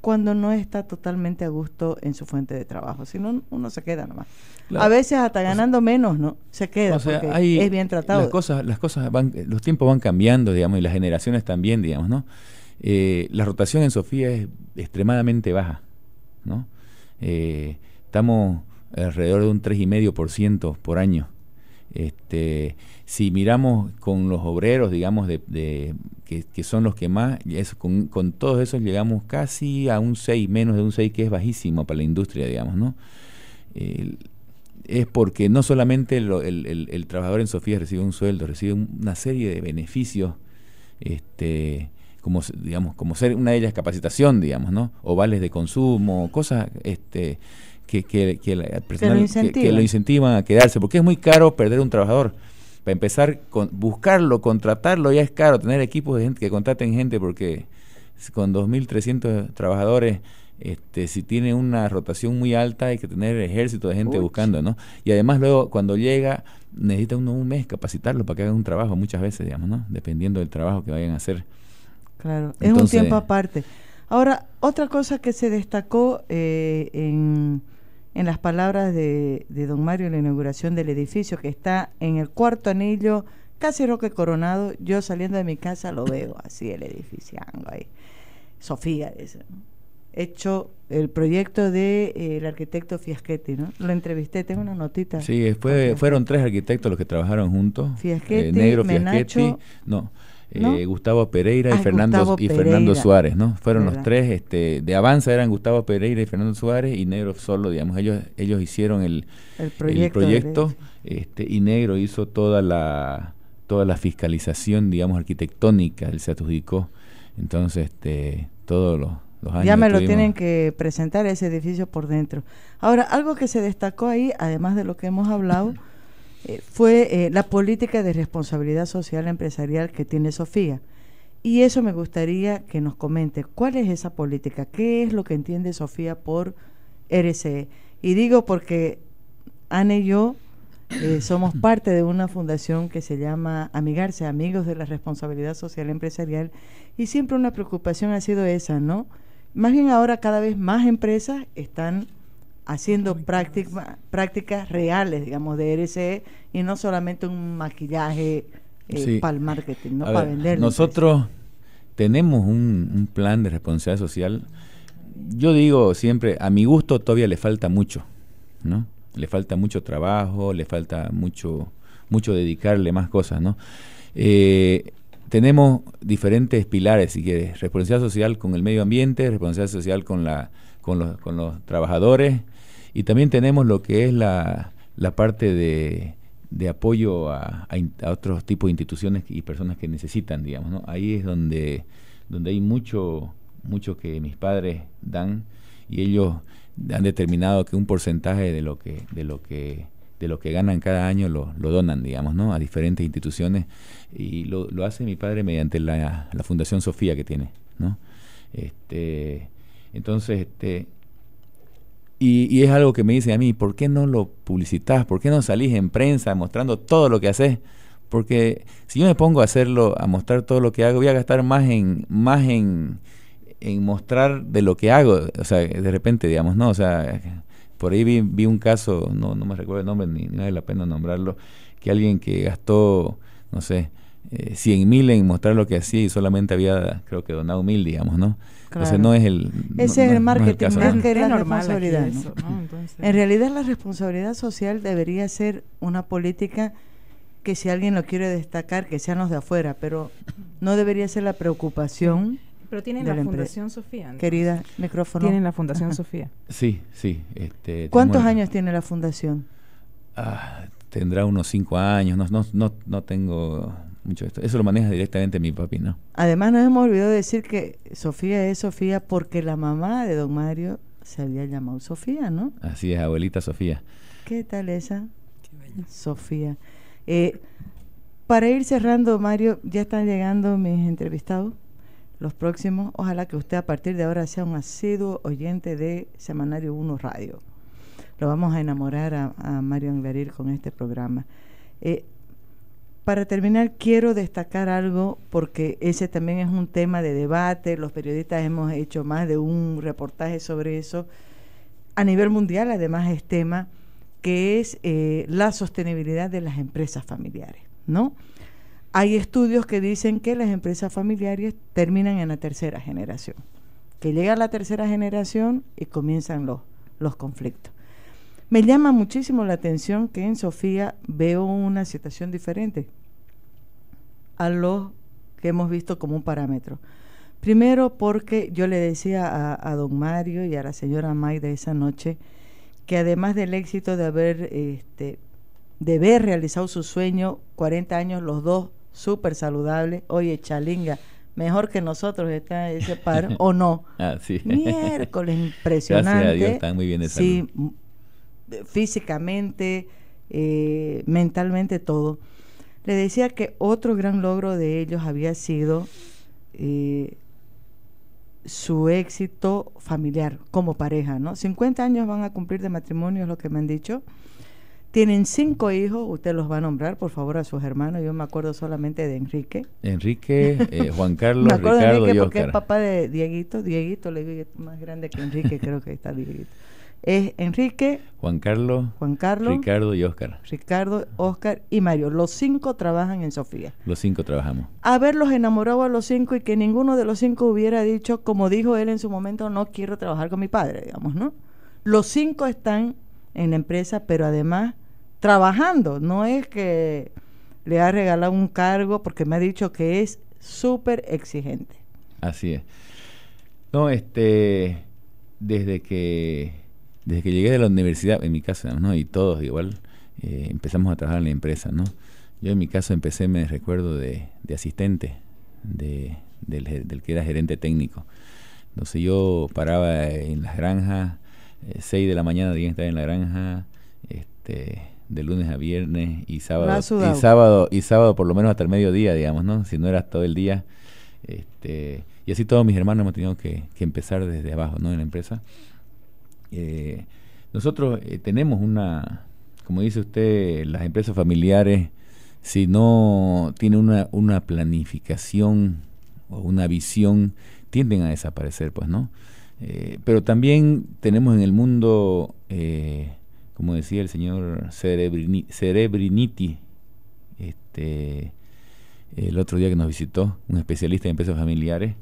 cuando no está totalmente a gusto en su fuente de trabajo, si no, uno se queda nomás. A veces hasta ganando menos, ¿no? Se queda, porque es bien tratado. Las cosas, las cosas van, los tiempos van cambiando, digamos, y las generaciones también, digamos, ¿no? Eh, la rotación en Sofía es extremadamente baja, ¿no? Eh, estamos alrededor de un 3,5% por año. Este, si miramos con los obreros, digamos, de, que, son los que más, con, con, todos esos llegamos casi a un 6, menos de un 6, que es bajísimo para la industria, digamos, ¿no? Eh, es porque no solamente el, trabajador en Sofía recibe un sueldo, recibe una serie de beneficios, este, como, digamos, como ser una de ellas capacitación, digamos, ¿no? O vales de consumo, cosas, este, que, lo que, lo incentivan a quedarse, porque es muy caro perder un trabajador para empezar, con, buscarlo, contratarlo, ya es caro, tener equipos de gente, que contraten gente, porque con 2.300 trabajadores, este, si tiene una rotación muy alta, hay que tener ejército de gente buscando, ¿no? Y además luego, cuando llega, necesita uno un mes capacitarlo para que haga un trabajo, muchas veces, digamos, ¿no? Dependiendo del trabajo que vayan a hacer. Claro, es un tiempo aparte. Ahora, otra cosa que se destacó eh, en en las palabras de, don Mario en la inauguración del edificio que está en el cuarto anillo, casi Roque Coronado. Yo saliendo de mi casa lo veo así el edificio ahí. Sofía, Hecho el proyecto del de, eh, arquitecto Fiaschetti, ¿no? Lo entrevisté, tengo una notita. Sí, después fueron tres arquitectos los que trabajaron juntos. Fiaschetti, eh, Negro Fiaschetti, no, eh, Gustavo Pereira y, ah, Fernando, y Suárez, ¿no? Fueron los tres, este, de Avanza eran Gustavo Pereira y Fernando Suárez y Negro solo, digamos, ellos, ellos hicieron el, proyecto, este, y Negro hizo toda la, toda la fiscalización, digamos, arquitectónica, él se adjudicó, entonces, este, todos los ya me lo tienen que presentar ese edificio por dentro. Ahora, algo que se destacó ahí, además de lo que hemos hablado, Eh, fue eh, la política de responsabilidad social empresarial que tiene Sofía. Y eso me gustaría que nos comente. ¿Cuál es esa política? ¿Qué es lo que entiende Sofía por RCE? Y digo porque Ana y yo eh, somos parte de una fundación que se llama Amigarse, Amigos de la Responsabilidad Social Empresarial, y siempre una preocupación ha sido esa, ¿no? Más bien ahora cada vez más empresas están haciendo práctica, prácticas reales, digamos, de RCE y no solamente un maquillaje eh, para el marketing, no para vender pues. Nosotros tenemos un, plan de responsabilidad social. Yo digo siempre, a mi gusto todavía le falta mucho, ¿no? Le falta mucho trabajo, le falta mucho, mucho dedicarle más cosas, ¿no? Eh, tenemos diferentes pilares, si quieres, responsabilidad social con el medio ambiente, responsabilidad social con la con los, trabajadores. Y también tenemos lo que es la, parte de, apoyo a, otros tipos de instituciones y personas que necesitan, digamos. ¿no? Ahí es donde, donde hay mucho, mucho que mis padres dan y ellos han determinado que un porcentaje de lo que, de lo que de lo que ganan cada año lo, donan, digamos, ¿no? A diferentes instituciones. Y lo, hace mi padre mediante la, Fundación Sofía que tiene, ¿no? Este, entonces, este, y, es algo que me dicen a mí, ¿por qué no lo publicitas? ¿Por qué no salís en prensa mostrando todo lo que haces? Porque si yo me pongo a hacerlo, a mostrar todo lo que hago, voy a gastar más en, más en, mostrar de lo que hago. O sea, de repente, digamos, no, o sea, por ahí vi, un caso, no, no me recuerdo el nombre, ni, ni vale la pena nombrarlo, que alguien que gastó, no sé, eh, mil en mostrar lo que hacía y solamente había, creo que donado mil, digamos, ¿no? Entonces no es el... Ese es el marketing, no es, el responsabilidad. En realidad la responsabilidad social debería ser una política que si alguien lo quiere destacar, que sean los de afuera, pero no debería ser la preocupación. Pero tienen la, Fundación Sofía. ¿no? Querida, micrófono. Tienen la Fundación Sofía. Sí, sí. Este, ¿Cuántos años tiene la Fundación? Ah, tendrá unos cinco años, no, no, no, no tengo mucho Eso lo maneja directamente mi papi, ¿no? Además, nos hemos olvidado decir que Sofía es Sofía porque la mamá de don Mario se había llamado Sofía, ¿no? Así es, abuelita Sofía. ¿Qué tal esa? Sofía. Eh, para ir cerrando, Mario, ya están llegando mis entrevistados, los próximos. Ojalá que usted a partir de ahora sea un asiduo oyente de Semanario 1 Radio. Lo vamos a enamorar a, Mario Anglaril con este programa. Eh, para terminar, quiero destacar algo porque ese también es un tema de debate. Los periodistas hemos hecho más de un reportaje sobre eso. A nivel mundial, además, es tema que es eh, la sostenibilidad de las empresas familiares, ¿no? Hay estudios que dicen que las empresas familiares terminan en la tercera generación, que llega la tercera generación y comienzan los conflictos. Me llama muchísimo la atención que en Sofía veo una situación diferente a los que hemos visto como un parámetro. Primero porque yo le decía a, don Mario y a la señora May de esa noche que además del éxito de haber, este, de haber realizado su sueño, 40 años los dos, súper saludables, oye, chalinga, mejor que nosotros está ese par o no. Ah, Miércoles, impresionante. muy bien Sí, físicamente, eh, mentalmente todo. Le decía que otro gran logro de ellos había sido eh, su éxito familiar como pareja, ¿no? 50 años van a cumplir de matrimonio, es lo que me han dicho. Tienen cinco hijos, usted los va a nombrar, por favor, a sus hermanos. Yo me acuerdo solamente de Enrique. Enrique, eh, Juan Carlos, Ricardo porque es papá de Dieguito. Dieguito, le digo, más grande que Enrique, creo que está Dieguito es Enrique, Juan Carlos, Juan Carlos, Ricardo y Oscar. Ricardo, Oscar y Mario. Los cinco trabajan en Sofía. Los cinco trabajamos. Haberlos enamorado a los cinco y que ninguno de los cinco hubiera dicho, como dijo él en su momento, no quiero trabajar con mi padre, digamos, ¿no? Los cinco están en la empresa, pero además trabajando. No es que le ha regalado un cargo porque me ha dicho que es súper exigente. Así es. No, este, desde que desde que llegué de la universidad, en mi caso, ¿no? y todos igual, eh, empezamos a trabajar en la empresa. ¿no? Yo en mi caso empecé, me recuerdo, de, asistente de, del, que era gerente técnico. Entonces yo paraba en las granjas, eh, seis 6 de la mañana tenía en la granja, este, de lunes a viernes y sábado, y sábado, y sábado por lo menos hasta el mediodía, digamos, ¿no? Si no era todo el día. Este, y así todos mis hermanos hemos tenido que, que empezar desde abajo, ¿no? En la empresa. Eh, nosotros eh, tenemos una, como dice usted, las empresas familiares, si no tienen una, planificación o una visión, tienden a desaparecer, pues, ¿no? Eh, pero también tenemos en el mundo, eh, como decía el señor Cerebriniti, este, el otro día que nos visitó, un especialista en empresas familiares,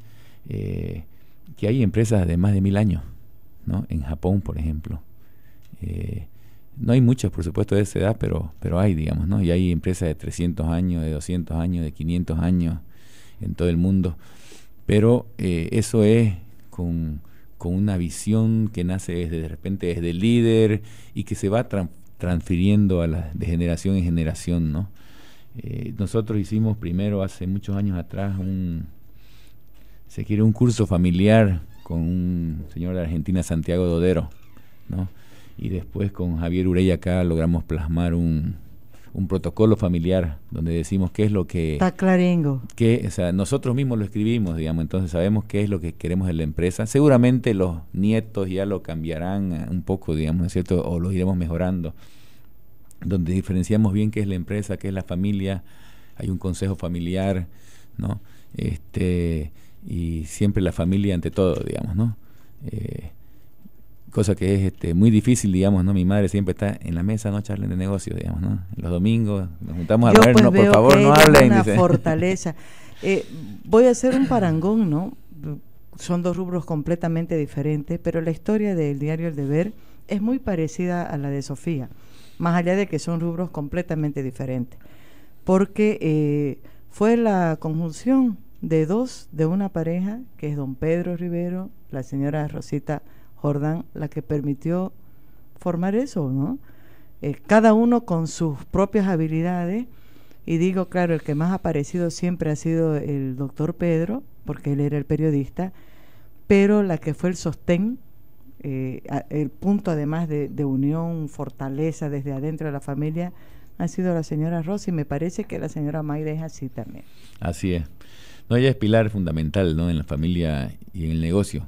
que hay empresas de más de mil años. En Japón, por ejemplo. Eh, no hay muchas, por supuesto, de esa edad, pero, pero hay, digamos, ¿no? Y hay empresas de 300 años, de 200 años, de 500 años en todo el mundo. Pero eh, eso es con, una visión que nace desde, de repente desde el líder y que se va transfiriendo a la, de generación en generación, ¿no? Eh, nosotros hicimos primero, hace muchos años atrás, se quiere un curso familiar con un señor de Argentina, Santiago Dodero, ¿no? Y después con Javier Urey acá logramos plasmar un, protocolo familiar donde decimos qué es lo que... Está clarengo. Que, o sea, nosotros mismos lo escribimos, digamos, entonces sabemos qué es lo que queremos en la empresa. Seguramente los nietos ya lo cambiarán eh, un poco, digamos, ¿no es cierto? O lo iremos mejorando. Donde diferenciamos bien qué es la empresa, qué es la familia, hay un consejo familiar, ¿no? Este, y siempre la familia ante todo, digamos, ¿no? Eh, cosa que es este, muy difícil, digamos, ¿no? Mi madre siempre está en la mesa, no charlen de negocios, digamos, ¿no? Los domingos nos juntamos a vernos, pues por favor, no hablen. Una fortaleza. Eh, voy a hacer un parangón, ¿no? Son dos rubros completamente diferentes, pero la historia del diario El Deber es muy parecida a la de Sofía, más allá de que son rubros completamente diferentes, porque eh, fue la conjunción de dos, de una pareja, que es don Pedro Rivero, la señora Rosita Jordán, la que permitió formar eso, ¿no? Eh, cada uno con sus propias habilidades. Y digo, claro, el que más ha aparecido siempre ha sido el doctor Pedro, porque él era el periodista, pero la que fue el sostén, eh, el punto además de, unión, fortaleza desde adentro de la familia, ha sido la señora Rosy, Me parece que la señora Mayra es así también. Así es. No, ella es pilar fundamental, ¿no? En la familia y en el negocio.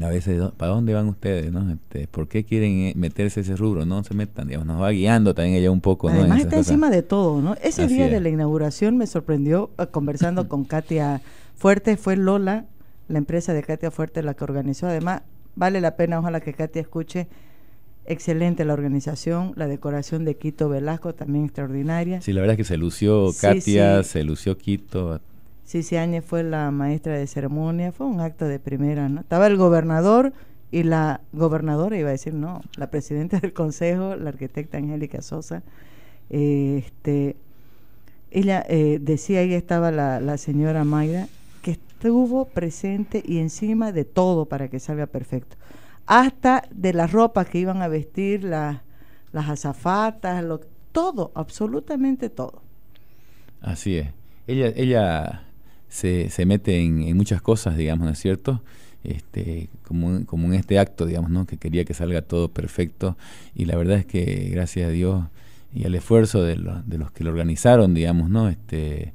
A veces, ¿para dónde van ustedes? ¿no? Este, ¿Por qué quieren eh, meterse ese rubro? No se metan, digamos, nos va guiando también ella un poco. Además está encima de todo, ¿no? Ese día de la inauguración me sorprendió eh, conversando con Katia Fuerte, fue Lola, la empresa de Katia Fuerte la que organizó. Además, vale la pena, ojalá que Katia escuche. Excelente la organización, la decoración de Quito Velasco también extraordinaria. Sí, la verdad es que se lució Katia, se lució Quito, Ciciáñez fue la maestra de ceremonia, fue un acto de primera, ¿no? Estaba el gobernador y la gobernadora, iba a decir, no, la presidenta del consejo, la arquitecta Angélica Sosa, este, ella eh, decía, ahí estaba la, señora Mayra, que estuvo presente y encima de todo para que salga perfecto. Hasta de las ropas que iban a vestir las, las azafatas, lo, todo, absolutamente todo. Así es. Ella, ella se, se mete en, muchas cosas, digamos, ¿no es cierto? Este, como, en este acto, digamos, ¿no? Que quería que salga todo perfecto y la verdad es que gracias a Dios y al esfuerzo de, de los que lo organizaron, digamos, ¿no? Este,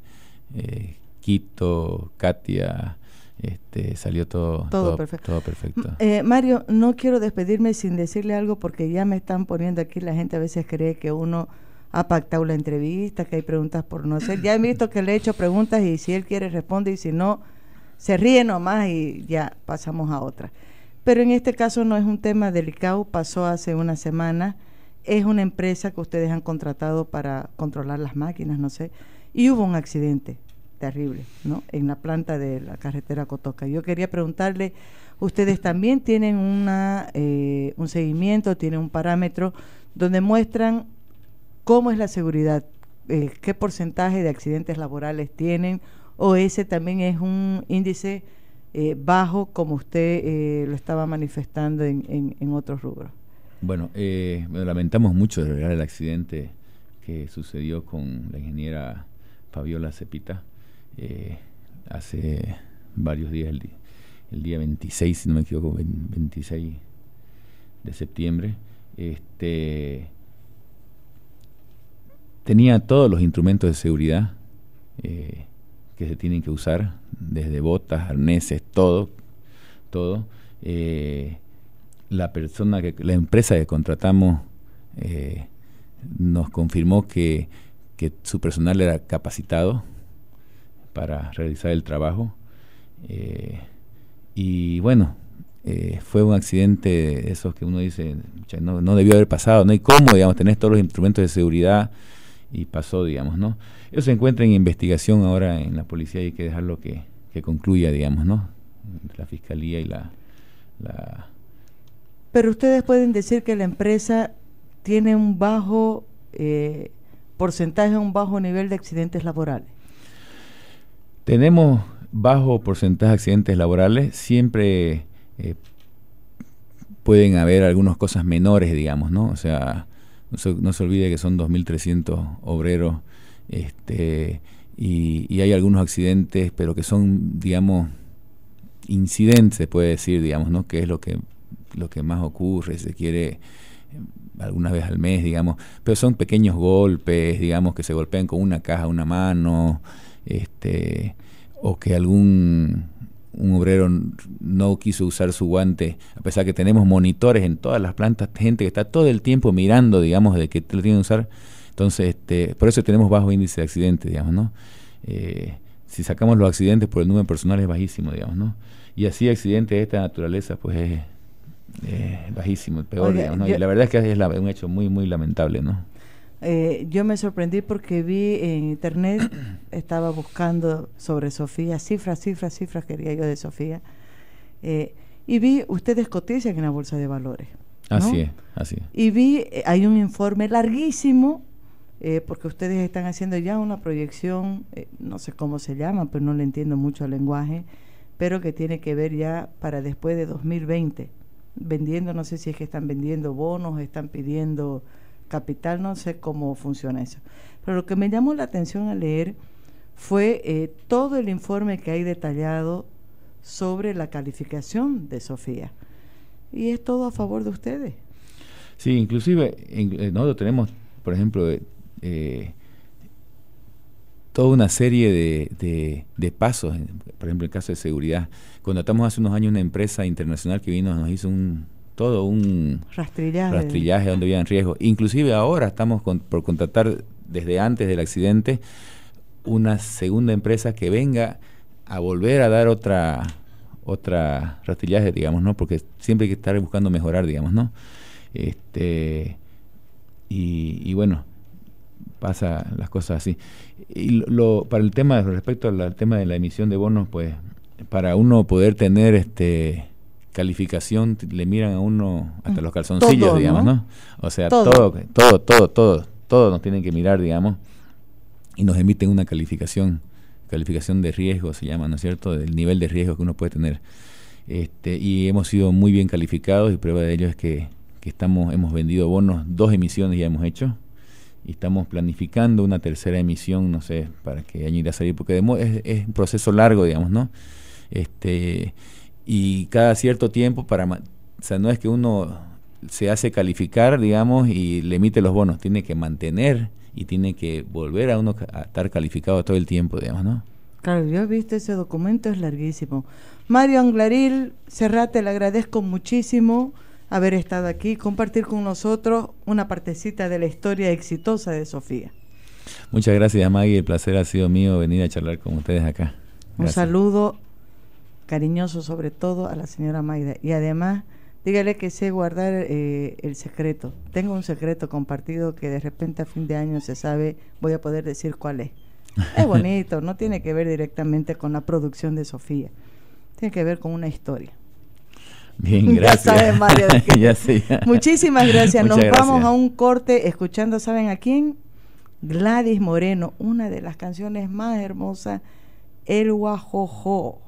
eh, Quito, Katia, este, salió todo, perfecto. Todo perfecto. Eh, Mario, no quiero despedirme sin decirle algo porque ya me están poniendo aquí, la gente a veces cree que uno ha pactado la entrevista, que hay preguntas por no hacer. Ya he visto que le he hecho preguntas y si él quiere responde y si no, se ríe nomás y ya pasamos a otra. Pero en este caso no es un tema delicado, pasó hace una semana, es una empresa que ustedes han contratado para controlar las máquinas, no sé, y hubo un accidente terrible, ¿no? En la planta de la carretera Cotoca. Yo quería preguntarle, ustedes también tienen una, eh, un seguimiento, tienen un parámetro donde muestran cómo es la seguridad, eh, qué porcentaje de accidentes laborales tienen, o ese también es un índice eh, bajo como usted eh, lo estaba manifestando en, otros rubros. Bueno, lamentamos mucho de el accidente que sucedió con la ingeniera Fabiola Cepita hace varios días, el, el, día 26, si no me equivoco, 26 de septiembre. Este, Tenía todos los instrumentos de seguridad eh, que se tienen que usar, desde botas, arneses, todo, todo. Eh, la persona que, la empresa que contratamos eh, nos confirmó que, que, su personal era capacitado para realizar el trabajo. y bueno, fue un accidente esos que uno dice, no, debió haber pasado, ¿no? ¿Y cómo, digamos, ...tener todos los instrumentos de seguridad, y pasó, digamos, ¿no? Eso se encuentra en investigación ahora en la policía y hay que dejarlo que, que concluya, digamos, ¿no? La fiscalía y la, Pero ustedes pueden decir que la empresa tiene un bajo eh, porcentaje, un bajo nivel de accidentes laborales. Tenemos bajo porcentaje de accidentes laborales, siempre eh, pueden haber algunas cosas menores, digamos, ¿no? O sea, no se, olvide que son 2.300 obreros este, y, hay algunos accidentes, pero que son, digamos, incidentes, puede decir, digamos, ¿no? Que es lo que, lo que más ocurre, se quiere algunas veces al mes, digamos, pero son pequeños golpes, digamos, que se golpean con una caja, una mano, este, o que algún un obrero no quiso usar su guante, a pesar que tenemos monitores en todas las plantas, gente que está todo el tiempo mirando, digamos, de que lo tienen que usar. Entonces, este, por eso tenemos bajo índice de accidentes, digamos, ¿no? Eh, si sacamos los accidentes por el número personal es bajísimo, digamos, ¿no? Y así accidentes de esta naturaleza, pues es bajísimo, peor, digamos, ¿no? Y la verdad es que es la, un hecho muy, muy lamentable, ¿no? Eh, yo me sorprendí porque vi en internet, estaba buscando sobre Sofía, cifras, cifras, cifras quería yo de Sofía, eh, y vi, ustedes cotizan en la Bolsa de Valores. Así es, así es. Y vi, eh, hay un informe larguísimo, porque ustedes están haciendo ya una proyección, no sé cómo se llama, pero no le entiendo mucho el lenguaje, pero que tiene que ver ya para después de 2020, vendiendo, no sé si es que están vendiendo bonos, están pidiendo capital, no sé cómo funciona eso. Pero lo que me llamó la atención al leer fue eh, todo el informe que hay detallado sobre la calificación de Sofía. Y es todo a favor de ustedes. Sí, inclusive no eh, nosotros tenemos, por ejemplo, eh, toda una serie de, pasos, por ejemplo, en el caso de seguridad. Cuando estamos hace unos años una empresa internacional que vino, nos hizo un, todo un rastrillaje, rastrillaje donde había riesgo. Inclusive ahora estamos por contratar desde antes del accidente una segunda empresa que venga a volver a dar otra otra rastrillaje, digamos, ¿no? Porque siempre hay que estar buscando mejorar, digamos, ¿no? Este y, bueno, pasa las cosas así. Y lo, para el tema respecto al tema de la emisión de bonos, pues para uno poder tener este calificación le miran a uno hasta mm. los calzoncillos, digamos, ¿no? O sea, todo. todo. todo, todo, todo, nos tienen que mirar, digamos, y nos emiten una calificación, calificación de riesgo se llama, ¿no es cierto?, del nivel de riesgo que uno puede tener. Este, y hemos sido muy bien calificados y prueba de ello es que, estamos, hemos vendido bonos, dos emisiones ya hemos hecho, y estamos planificando una tercera emisión, no sé, para que año irá a salir, porque es, es un proceso largo, digamos, ¿no? Este, y cada cierto tiempo para... O sea, no es que uno se hace calificar, digamos, y le emite los bonos, tiene que mantener y tiene que volver a uno a estar calificado todo el tiempo, digamos, ¿no? Claro, yo he visto ese documento, es larguísimo. Mario Anglaril, Serrate, le agradezco muchísimo haber estado aquí, compartir con nosotros una partecita de la historia exitosa de Sofía. Muchas gracias, Maggie. El placer ha sido mío venir a charlar con ustedes acá. Un saludo cariñoso sobre todo a la señora Maida. Y además, dígale que sé guardar eh, el secreto. Tengo un secreto compartido que de repente a fin de año se sabe, voy a poder decir cuál es. Es bonito, no tiene que ver directamente con la producción de Sofía, tiene que ver con una historia. Bien, gracias. Ya saben, Muchísimas gracias. Nos vamos a un corte escuchando, ¿saben a quién? Gladys Moreno, una de las canciones más hermosas, El Guajojo.